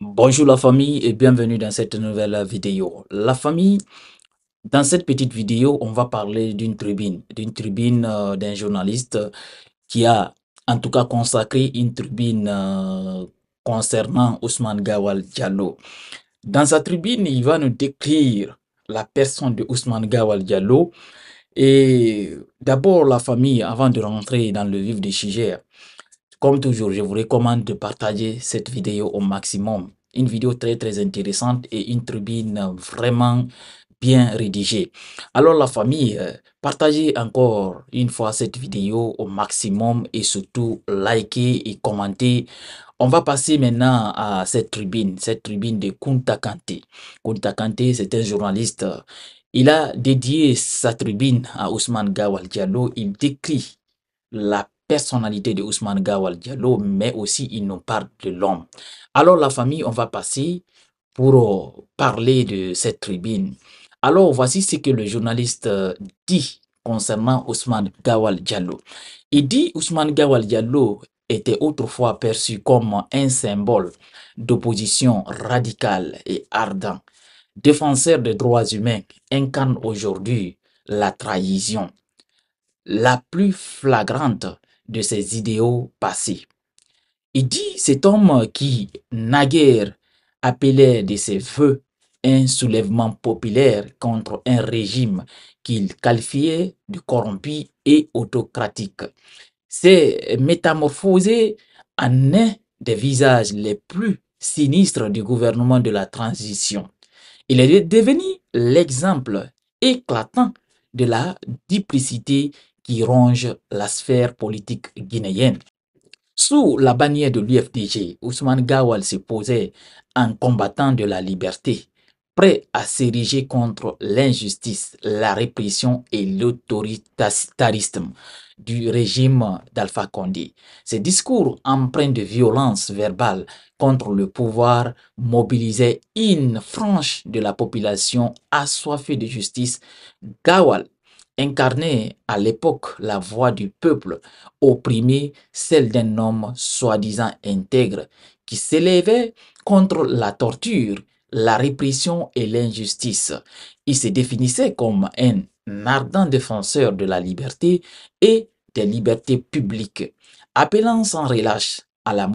Bonjour la famille et bienvenue dans cette nouvelle vidéo. La famille, dans cette petite vidéo, on va parler d'une tribune, d'une tribune euh, d'un journaliste qui a en tout cas consacré une tribune euh, concernant Ousmane Gawal Diallo. Dans sa tribune, il va nous décrire la personne de Ousmane Gawal Diallo et d'abord la famille avant de rentrer dans le vif des Shiger. Comme toujours, je vous recommande de partager cette vidéo au maximum. Une vidéo très très intéressante et une tribune vraiment bien rédigée. Alors la famille, euh, partagez encore une fois cette vidéo au maximum et surtout likez et commentez. On va passer maintenant à cette tribune, cette tribune de Kunta Kante. Kunta Kante, c'est un journaliste. Il a dédié sa tribune à Ousmane Gawal Il décrit la personnalité de Ousmane Gawal Diallo, mais aussi il nous parle de l'homme. Alors la famille, on va passer pour euh, parler de cette tribune. Alors voici ce que le journaliste euh, dit concernant Ousmane Gawal Diallo. Il dit Ousmane Gawal Diallo était autrefois perçu comme un symbole d'opposition radicale et ardent. Défenseur des droits humains, incarne aujourd'hui la trahison la plus flagrante de ses idéaux passés. Il dit cet homme qui, naguère, appelait de ses voeux un soulèvement populaire contre un régime qu'il qualifiait de corrompu et autocratique. s'est métamorphosé en un des visages les plus sinistres du gouvernement de la transition. Il est devenu l'exemple éclatant de la duplicité qui ronge la sphère politique guinéenne. Sous la bannière de l'UFDG, Ousmane Gawal se posait en combattant de la liberté, prêt à s'ériger contre l'injustice, la répression et l'autoritarisme du régime d'Alpha Condé. Ses discours empreints de violence verbale contre le pouvoir mobilisaient une frange de la population assoiffée de justice. Gawal incarnait à l'époque la voix du peuple opprimé, celle d'un homme soi-disant intègre, qui s'élevait contre la torture, la répression et l'injustice. Il se définissait comme un ardent défenseur de la liberté et des libertés publiques, appelant sans relâche à la,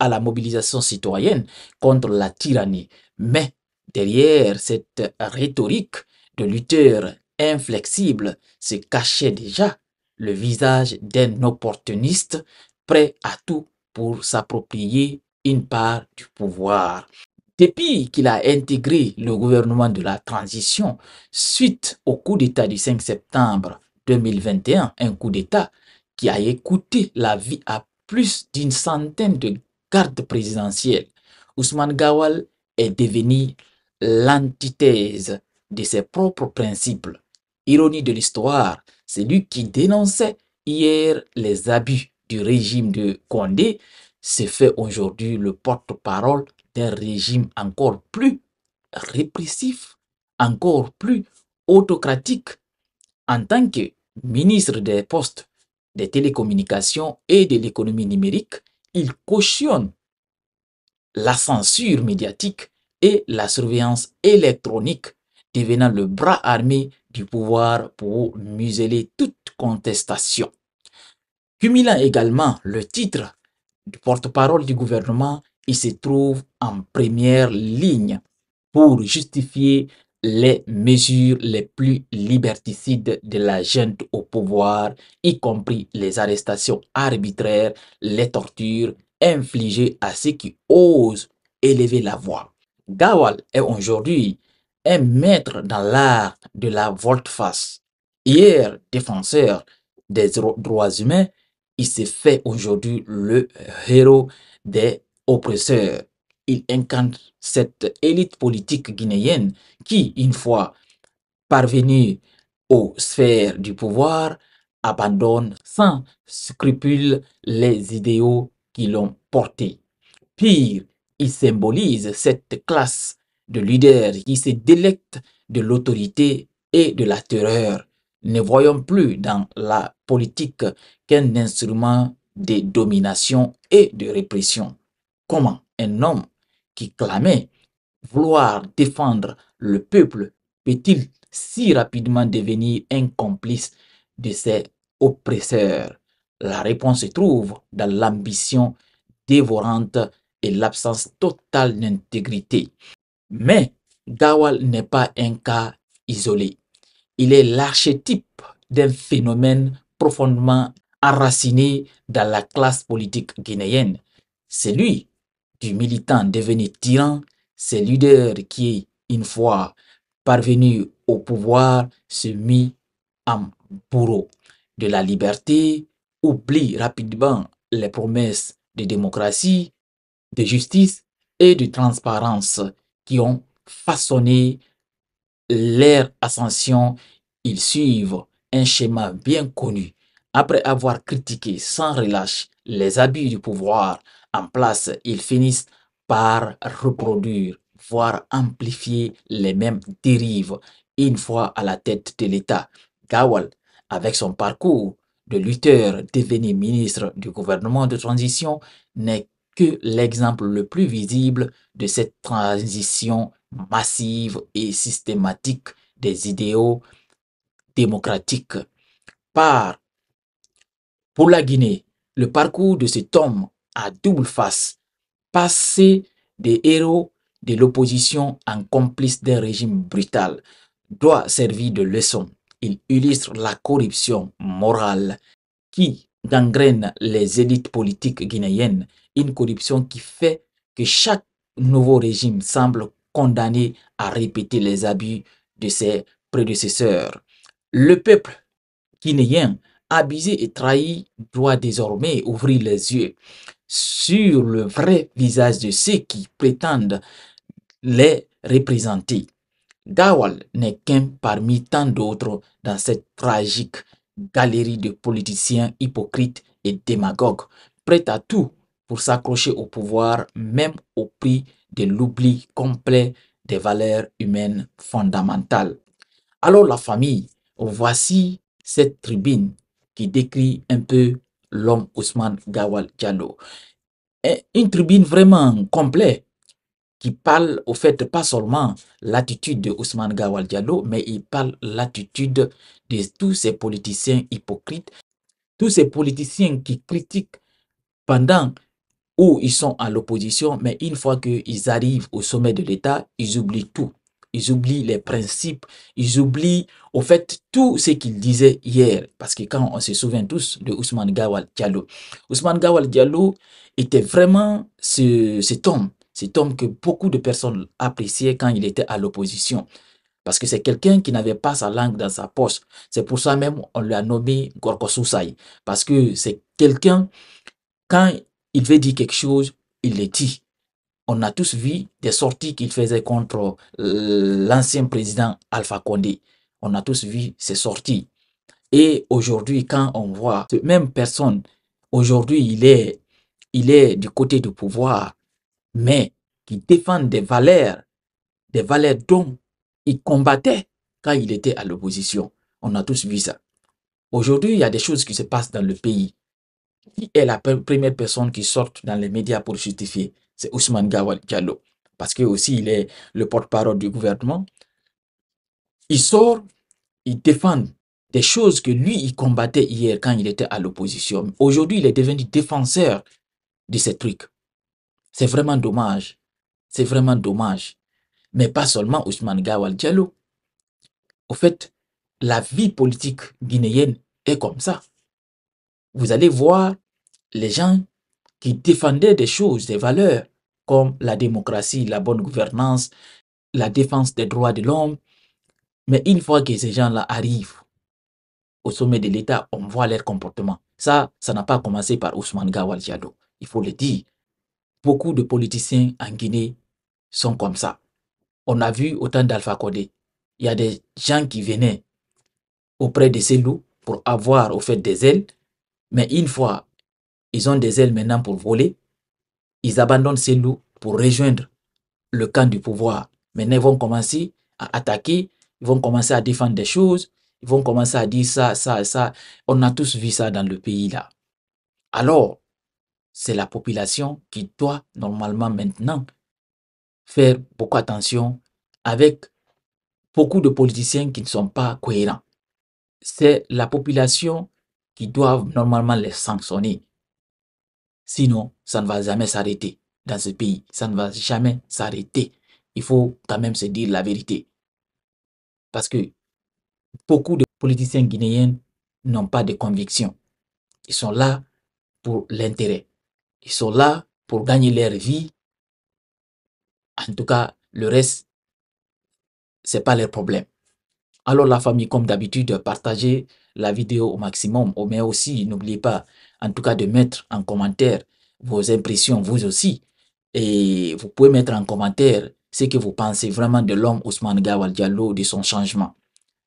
à la mobilisation citoyenne contre la tyrannie. Mais derrière cette rhétorique de lutteur inflexible se cachait déjà le visage d'un opportuniste prêt à tout pour s'approprier une part du pouvoir. Depuis qu'il a intégré le gouvernement de la transition suite au coup d'État du 5 septembre 2021, un coup d'État qui a écouté la vie à plus d'une centaine de gardes présidentiels, Ousmane Gawal est devenu l'antithèse de ses propres principes. Ironie de l'histoire, c'est lui qui dénonçait hier les abus du régime de Condé se fait aujourd'hui le porte-parole d'un régime encore plus répressif, encore plus autocratique. En tant que ministre des Postes, des Télécommunications et de l'économie numérique, il cautionne la censure médiatique et la surveillance électronique devenant le bras armé du pouvoir pour museler toute contestation. Cumulant également le titre du porte-parole du gouvernement, il se trouve en première ligne pour justifier les mesures les plus liberticides de la gente au pouvoir, y compris les arrestations arbitraires, les tortures infligées à ceux qui osent élever la voix. Gawal est aujourd'hui un maître dans l'art de la volte-face. Hier défenseur des droits humains, il se fait aujourd'hui le héros des oppresseurs. Il incarne cette élite politique guinéenne qui, une fois parvenue aux sphères du pouvoir, abandonne sans scrupule les idéaux qui l'ont porté. Pire, il symbolise cette classe de leaders qui se délecte de l'autorité et de la terreur. Ne voyons plus dans la politique qu'un instrument de domination et de répression. Comment un homme qui clamait vouloir défendre le peuple peut-il si rapidement devenir un complice de ses oppresseurs La réponse se trouve dans l'ambition dévorante et l'absence totale d'intégrité. Mais Gawal n'est pas un cas isolé. Il est l'archétype d'un phénomène profondément enraciné dans la classe politique guinéenne. C'est lui, du militant devenu tyran, c'est leader qui, une fois parvenu au pouvoir, se mit en bourreau de la liberté, oublie rapidement les promesses de démocratie, de justice et de transparence ont façonné leur ascension, ils suivent un schéma bien connu. Après avoir critiqué sans relâche les abus du pouvoir en place, ils finissent par reproduire, voire amplifier les mêmes dérives une fois à la tête de l'État. Gawal, avec son parcours de lutteur devenu ministre du gouvernement de transition, n'est l'exemple le plus visible de cette transition massive et systématique des idéaux démocratiques par, pour la Guinée, le parcours de cet homme à double face, passé des héros de l'opposition en complice d'un régime brutal, doit servir de leçon. Il illustre la corruption morale qui gangrène les élites politiques guinéennes, une corruption qui fait que chaque nouveau régime semble condamné à répéter les abus de ses prédécesseurs. Le peuple guinéen, abusé et trahi, doit désormais ouvrir les yeux sur le vrai visage de ceux qui prétendent les représenter. Dawal n'est qu'un parmi tant d'autres dans cette tragique galerie de politiciens hypocrites et démagogues, prêts à tout pour s'accrocher au pouvoir, même au prix de l'oubli complet des valeurs humaines fondamentales. Alors la famille, voici cette tribune qui décrit un peu l'homme Ousmane Gawal Diallo. Une tribune vraiment complète qui parle au fait pas seulement l'attitude de Ousmane Gawal Diallo, mais il parle l'attitude de tous ces politiciens hypocrites, tous ces politiciens qui critiquent pendant où ils sont à l'opposition, mais une fois qu'ils arrivent au sommet de l'État, ils oublient tout. Ils oublient les principes, ils oublient au fait tout ce qu'ils disaient hier. Parce que quand on se souvient tous de Ousmane Gawal Diallo, Ousmane Gawal Diallo était vraiment ce, cet homme cet homme que beaucoup de personnes appréciaient quand il était à l'opposition. Parce que c'est quelqu'un qui n'avait pas sa langue dans sa poche. C'est pour ça même on l'a nommé Gorkosusai. Parce que c'est quelqu'un, quand il veut dire quelque chose, il le dit. On a tous vu des sorties qu'il faisait contre euh, l'ancien président Alpha Condé. On a tous vu ces sorties. Et aujourd'hui, quand on voit cette même personne, aujourd'hui, il est, il est du côté du pouvoir mais qui défendent des valeurs, des valeurs dont il combattait quand il était à l'opposition. On a tous vu ça. Aujourd'hui, il y a des choses qui se passent dans le pays. Qui est la première personne qui sort dans les médias pour justifier C'est Ousmane Gawal Diallo. Parce que aussi, il est le porte-parole du gouvernement. Il sort, il défend des choses que lui, il combattait hier quand il était à l'opposition. Aujourd'hui, il est devenu défenseur de ces trucs. C'est vraiment dommage. C'est vraiment dommage. Mais pas seulement Ousmane Gawal Diallo. Au fait, la vie politique guinéenne est comme ça. Vous allez voir les gens qui défendaient des choses, des valeurs, comme la démocratie, la bonne gouvernance, la défense des droits de l'homme. Mais une fois que ces gens-là arrivent au sommet de l'État, on voit leur comportement. Ça, ça n'a pas commencé par Ousmane Gawal Diallo. Il faut le dire. Beaucoup de politiciens en Guinée sont comme ça. On a vu autant d'Alpha Condé. Il y a des gens qui venaient auprès de ces loups pour avoir au fait des ailes, mais une fois ils ont des ailes maintenant pour voler, ils abandonnent ces loups pour rejoindre le camp du pouvoir. Maintenant, ils vont commencer à attaquer, ils vont commencer à défendre des choses, ils vont commencer à dire ça, ça, ça. On a tous vu ça dans le pays là. Alors, c'est la population qui doit normalement maintenant faire beaucoup attention avec beaucoup de politiciens qui ne sont pas cohérents. C'est la population qui doit normalement les sanctionner. Sinon, ça ne va jamais s'arrêter dans ce pays. Ça ne va jamais s'arrêter. Il faut quand même se dire la vérité. Parce que beaucoup de politiciens guinéens n'ont pas de conviction. Ils sont là pour l'intérêt. Ils sont là pour gagner leur vie. En tout cas, le reste, ce n'est pas leur problème. Alors la famille, comme d'habitude, partagez la vidéo au maximum, mais aussi n'oubliez pas, en tout cas, de mettre en commentaire vos impressions, vous aussi. Et vous pouvez mettre en commentaire ce que vous pensez vraiment de l'homme Ousmane Gawal Diallo, de son changement.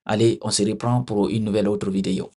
Allez, on se reprend pour une nouvelle autre vidéo.